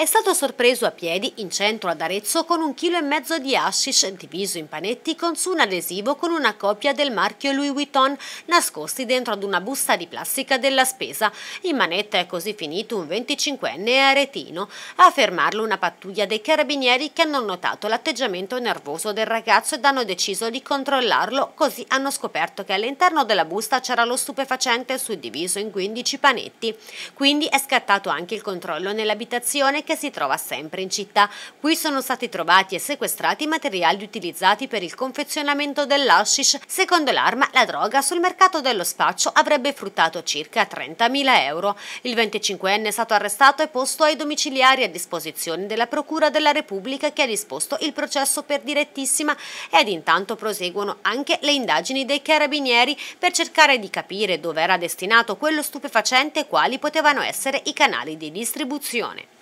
è stato sorpreso a piedi in centro ad Arezzo con un chilo e mezzo di hashish diviso in panetti con su un adesivo con una copia del marchio Louis Vuitton nascosti dentro ad una busta di plastica della spesa. In manetta è così finito un 25enne aretino. A fermarlo una pattuglia dei carabinieri che hanno notato l'atteggiamento nervoso del ragazzo ed hanno deciso di controllarlo, così hanno scoperto che all'interno della busta c'era lo stupefacente suddiviso in 15 panetti. Quindi è scattato anche il controllo nell'abitazione che si trova sempre in città. Qui sono stati trovati e sequestrati i materiali utilizzati per il confezionamento dell'ashish. Secondo l'arma, la droga sul mercato dello spaccio avrebbe fruttato circa 30.000 euro. Il 25enne è stato arrestato e posto ai domiciliari a disposizione della Procura della Repubblica che ha disposto il processo per direttissima ed intanto proseguono anche le indagini dei carabinieri per cercare di capire dove era destinato quello stupefacente e quali potevano essere i canali di distribuzione.